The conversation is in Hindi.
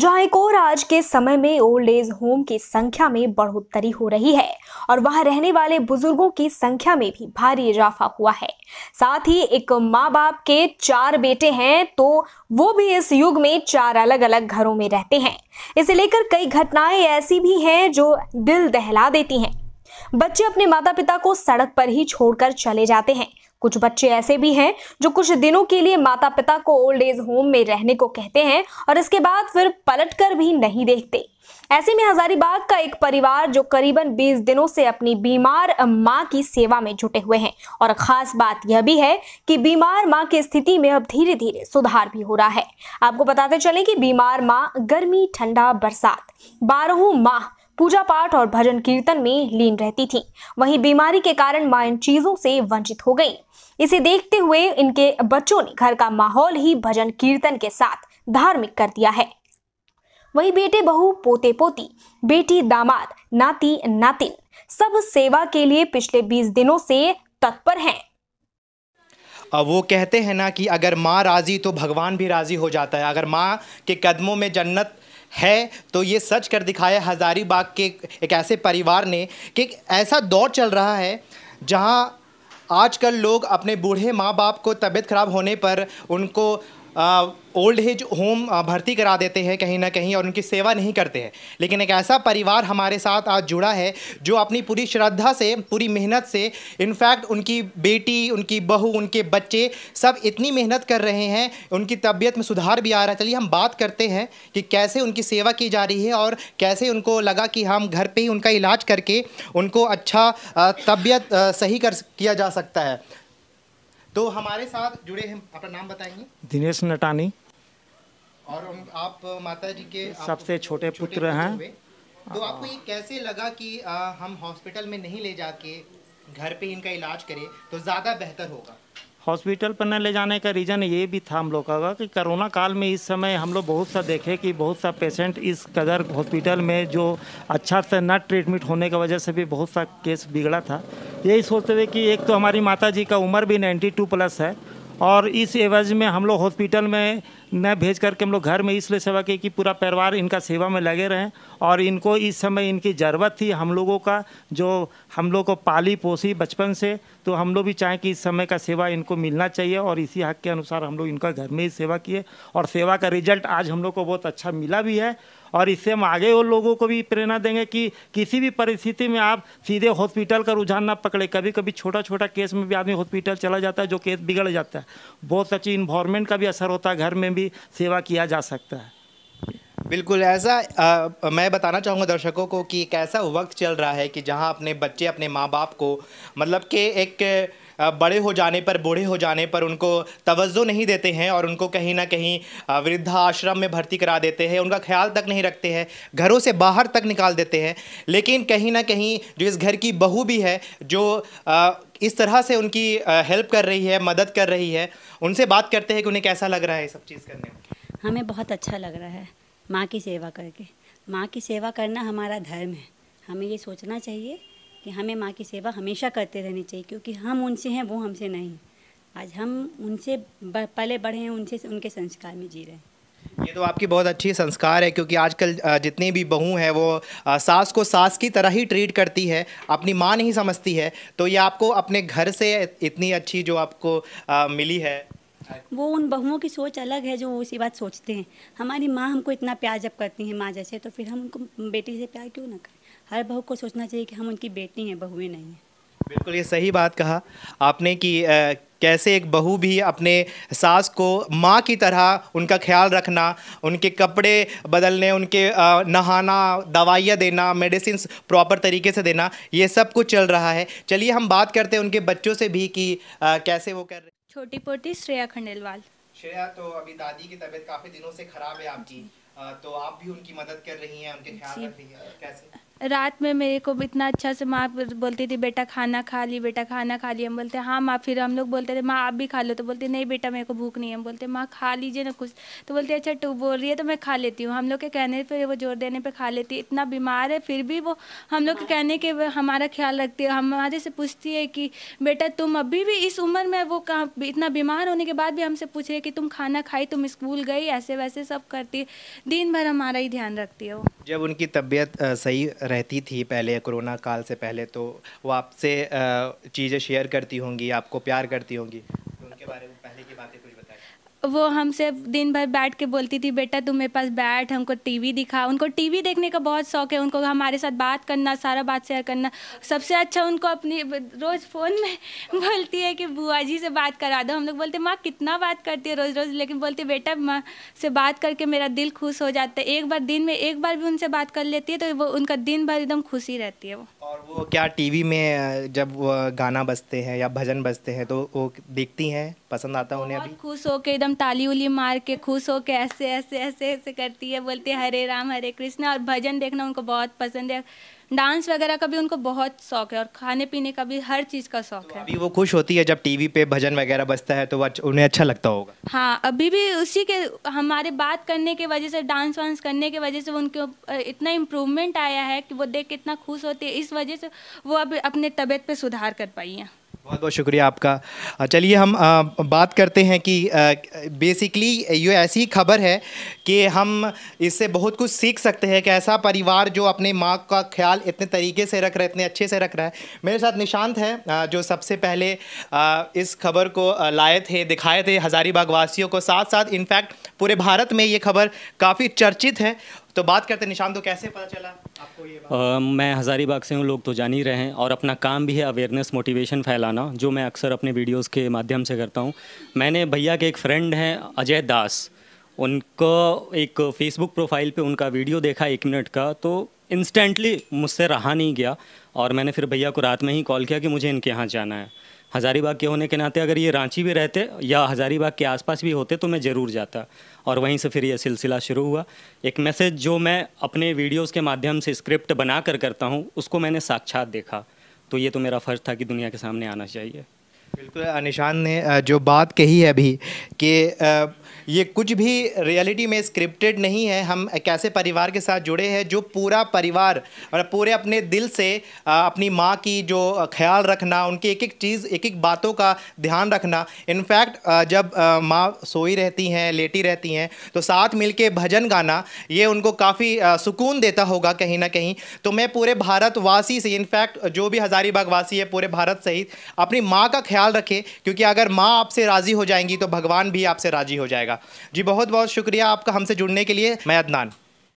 जहां एक और आज के समय में ओल्ड एज होम की संख्या में बढ़ोतरी हो रही है और वहां रहने वाले बुजुर्गों की संख्या में भी भारी इजाफा हुआ है साथ ही एक माँ बाप के चार बेटे हैं तो वो भी इस युग में चार अलग अलग घरों में रहते हैं इसे लेकर कई घटनाएं ऐसी भी हैं जो दिल दहला देती हैं बच्चे अपने माता पिता को सड़क पर ही छोड़कर चले जाते हैं कुछ बच्चे ऐसे भी हैं जो कुछ दिनों के लिए माता पिता को ओल्ड एज होम में रहने को कहते हैं और इसके बाद फिर पलट कर भी नहीं देखते ऐसे में हजारीबाग का एक परिवार जो करीबन 20 दिनों से अपनी बीमार माँ की सेवा में जुटे हुए हैं और खास बात यह भी है कि बीमार माँ की स्थिति में अब धीरे धीरे सुधार भी हो रहा है आपको बताते चले कि बीमार माँ गर्मी ठंडा बरसात बारहों माह पूजा पाठ और भजन कीर्तन में लीन रहती थी वहीं बीमारी के कारण माँ इन चीजों से वंचित हो गई इसे देखते हुए इनके बच्चों ने घर का माहौल ही भजन कीर्तन के साथ धार्मिक कर दिया है वही बेटे बहु पोते पोती बेटी दामाद नाती नातिन सब सेवा के लिए पिछले 20 दिनों से तत्पर हैं अब वो कहते हैं ना कि अगर माँ राज़ी तो भगवान भी राज़ी हो जाता है अगर माँ के कदमों में जन्नत है तो ये सच कर दिखाया हज़ारीबाग के एक ऐसे परिवार ने कि ऐसा दौर चल रहा है जहाँ आजकल लोग अपने बूढ़े माँ बाप को तबीयत ख़राब होने पर उनको ओल्ड एज होम भर्ती करा देते हैं कहीं ना कहीं और उनकी सेवा नहीं करते हैं लेकिन एक ऐसा परिवार हमारे साथ आज जुड़ा है जो अपनी पूरी श्रद्धा से पूरी मेहनत से इनफैक्ट उनकी बेटी उनकी बहू उनके बच्चे सब इतनी मेहनत कर रहे हैं उनकी तबीयत में सुधार भी आ रहा है चलिए हम बात करते हैं कि कैसे उनकी सेवा की जा रही है और कैसे उनको लगा कि हम घर पर ही उनका इलाज करके उनको अच्छा तबीयत सही कर किया जा सकता है तो हमारे साथ जुड़े हैं अपना नाम बताएंगे दिनेश नटानी और आप माता जी के सबसे छोटे पुत्र हैं तो आपको ये कैसे लगा कि आ, हम हॉस्पिटल में नहीं ले जाके घर पे इनका इलाज करें तो ज़्यादा बेहतर होगा हॉस्पिटल पर न ले जाने का रीज़न ये भी था हम लोग का कि कोरोना काल में इस समय हम लोग बहुत सा देखे कि बहुत सा पेशेंट इस कदर हॉस्पिटल में जो अच्छा से न ट्रीटमेंट होने की वजह से भी बहुत सा केस बिगड़ा था यही सोचते हुए कि एक तो हमारी माता जी का उम्र भी 92 प्लस है और इस एवज में हम लोग हॉस्पिटल में न भेज करके हम लोग घर में इसलिए सेवा किए कि पूरा परिवार इनका सेवा में लगे रहें और इनको इस समय इनकी ज़रूरत थी हम लोगों का जो हम लोग को पाली पोसी बचपन से तो हम लोग भी चाहें कि इस समय का सेवा इनको मिलना चाहिए और इसी हक के अनुसार हम लोग इनका घर में ही सेवा किए और सेवा का रिजल्ट आज हम लोग को बहुत अच्छा मिला भी है और इससे हम आगे और लोगों को भी प्रेरणा देंगे कि किसी भी परिस्थिति में आप सीधे हॉस्पिटल का रुझान ना पकड़े कभी कभी छोटा छोटा केस में भी आदमी हॉस्पिटल चला जाता है जो केस बिगड़ जाता है बहुत अच्छी इन्वॉर्मेंट का भी असर होता है घर में भी सेवा किया जा सकता है बिल्कुल ऐसा आ, मैं बताना चाहूँगा दर्शकों को कि एक ऐसा वक्त चल रहा है कि जहाँ अपने बच्चे अपने माँ बाप को मतलब कि एक बड़े हो जाने पर बूढ़े हो जाने पर उनको तवज्जो नहीं देते हैं और उनको कहीं ना कहीं वृद्धा आश्रम में भर्ती करा देते हैं उनका ख्याल तक नहीं रखते हैं घरों से बाहर तक निकाल देते हैं लेकिन कहीं ना कहीं जो इस घर की बहू भी है जो इस तरह से उनकी हेल्प कर रही है मदद कर रही है उनसे बात करते हैं कि उन्हें कैसा लग रहा है सब चीज़ करने में हमें बहुत अच्छा लग रहा है माँ की सेवा करके माँ की सेवा करना हमारा धर्म है हमें ये सोचना चाहिए कि हमें माँ की सेवा हमेशा करते रहनी चाहिए क्योंकि हम उनसे हैं वो हमसे नहीं आज हम उनसे पहले बढ़े हैं उनसे उनके संस्कार में जी रहे हैं ये तो आपकी बहुत अच्छी संस्कार है क्योंकि आजकल जितनी भी बहू हैं वो सास को सास की तरह ही ट्रीट करती है अपनी माँ नहीं समझती है तो ये आपको अपने घर से इतनी अच्छी जो आपको आ, मिली है वो उन बहुओं की सोच अलग है जो उसी बात सोचते हैं हमारी माँ हमको इतना प्यार जब करती हैं माँ जैसे तो फिर हम उनको बेटी से प्यार क्यों ना करें हर बहू को सोचना चाहिए कि हम उनकी बेटी हैं बहुए नहीं हैं बिल्कुल ये सही बात कहा आपने कि कैसे एक बहू भी अपने सास को माँ की तरह उनका ख्याल रखना उनके कपड़े बदलने उनके नहाना दवाइयाँ देना मेडिसिन प्रॉपर तरीके से देना ये सब कुछ चल रहा है चलिए हम बात करते हैं उनके बच्चों से भी कि कैसे वो कर रहे हैं छोटी पोती श्रेया खंडेलवाल श्रेया तो अभी दादी की तबीयत काफ़ी दिनों से ख़राब है आपकी तो आप भी उनकी मदद कर रही हैं उनके ख्याल रख रही हैं कैसे रात में मेरे को इतना अच्छा से माँ बोलती थी बेटा खाना खा ली बेटा खाना खा ली हम बोलते हाँ माँ फिर हम लोग बोलते थे माँ आप भी खा लो तो बोलते नहीं बेटा मेरे को भूख नहीं है हम बोलते माँ खा लीजिए ना कुछ तो बोलते अच्छा टू बोल रही है तो मैं खा लेती हूँ हम लोग के कहने पर वो जोर देने पर खा लेती है इतना बीमार है फिर भी वो हम लोग के हाँ। कहने के हमारा ख्याल रखती है हमारे से पूछती है कि बेटा तुम अभी भी इस उम्र में वो इतना बीमार होने के बाद भी हमसे पूछ रहे कि तुम खाना खाई तुम स्कूल गई ऐसे वैसे सब करती दिन भर हमारा ही ध्यान रखती है वो जब उनकी तबीयत सही रहती थी पहले कोरोना काल से पहले तो वो आपसे चीज़ें शेयर करती होंगी आपको प्यार करती होंगी वो हमसे दिन भर बैठ के बोलती थी बेटा तुम मेरे पास बैठ हमको टीवी दिखा उनको टीवी देखने का बहुत शौक है उनको हमारे साथ बात करना सारा बात शेयर करना सबसे अच्छा उनको अपनी रोज़ फ़ोन में बोलती है कि बुआ जी से बात करा दो हम लोग बोलते माँ कितना बात करती है रोज़ रोज़ लेकिन बोलती बेटा माँ से बात करके मेरा दिल खुश हो जाता है एक बार दिन में एक बार भी उनसे बात कर लेती है तो वो उनका दिन भर एकदम खुशी रहती है वो और वो क्या टीवी में जब गाना बजते हैं या भजन बजते हैं तो वो देखती हैं पसंद आता है उन्हें खुश होकर एकदम एकदम ताली उली मार के खुश हो के ऐसे ऐसे ऐसे ऐसे करती है बोलती है हरे राम हरे कृष्णा और भजन देखना उनको बहुत पसंद है डांस वगैरह का भी उनको बहुत शौक है और खाने पीने का भी हर चीज़ का शौक तो है अभी वो खुश होती है जब टीवी पे भजन वगैरह बजता है तो अच्छा, उन्हें अच्छा लगता होगा हाँ अभी भी उसी के हमारे बात करने की वजह से डांस वांस करने की वजह से उनके इतना इम्प्रूवमेंट आया है कि वो देख के इतना खुश होती है इस वजह से वो अब अपने तबीयत पर सुधार कर पाई हैं बहुत बहुत शुक्रिया आपका चलिए हम बात करते हैं कि बेसिकली ये ऐसी खबर है कि हम इससे बहुत कुछ सीख सकते हैं कि ऐसा परिवार जो अपने माँ का ख्याल इतने तरीके से रख रहा है इतने अच्छे से रख रहा है मेरे साथ निशांत है जो सबसे पहले इस खबर को लाए थे दिखाए थे हज़ारीबाग वासियों को साथ साथ इनफैक्ट पूरे भारत में ये खबर काफ़ी चर्चित है तो बात करते निशान तो कैसे पता चला आपको ये बात? आ, मैं हज़ारीबाग से हूँ लोग तो जान ही रहे हैं और अपना काम भी है अवेयरनेस मोटिवेशन फैलाना जो मैं अक्सर अपने वीडियोस के माध्यम से करता हूँ मैंने भैया के एक फ्रेंड हैं अजय दास उनको एक फेसबुक प्रोफाइल पर उनका वीडियो देखा एक मिनट का तो इंस्टेंटली मुझसे रहा नहीं गया और मैंने फिर भैया को रात में ही कॉल किया कि मुझे इनके यहाँ जाना है हज़ारीबाग के होने के नाते अगर ये रांची भी रहते या हज़ारीबाग के आसपास भी होते तो मैं ज़रूर जाता और वहीं से फिर ये सिलसिला शुरू हुआ एक मैसेज जो मैं अपने वीडियोस के माध्यम से स्क्रिप्ट बना कर करता हूँ उसको मैंने साक्षात देखा तो ये तो मेरा फ़र्ज़ था कि दुनिया के सामने आना चाहिए बिल्कुल अनिशान ने जो बात कही है अभी कि ये कुछ भी रियलिटी में स्क्रिप्टेड नहीं है हम एक ऐसे परिवार के साथ जुड़े हैं जो पूरा परिवार और मतलब पूरे अपने दिल से अपनी माँ की जो ख्याल रखना उनकी एक एक चीज़ एक एक बातों का ध्यान रखना इनफैक्ट जब माँ सोई रहती हैं लेटी रहती हैं तो साथ मिल के भजन गाना ये उनको काफ़ी सुकून देता होगा कहीं ना कहीं तो मैं पूरे भारतवासी से इनफैक्ट जो भी हज़ारीबाग वासी है पूरे भारत सहित अपनी माँ का ख्याल ख्याल रखें क्योंकि अगर माँ आपसे राज़ी हो जाएंगी तो भगवान भी आपसे राज़ी हो जाएगा जी बहुत बहुत शुक्रिया आपका हमसे जुड़ने के लिए मैं अदनान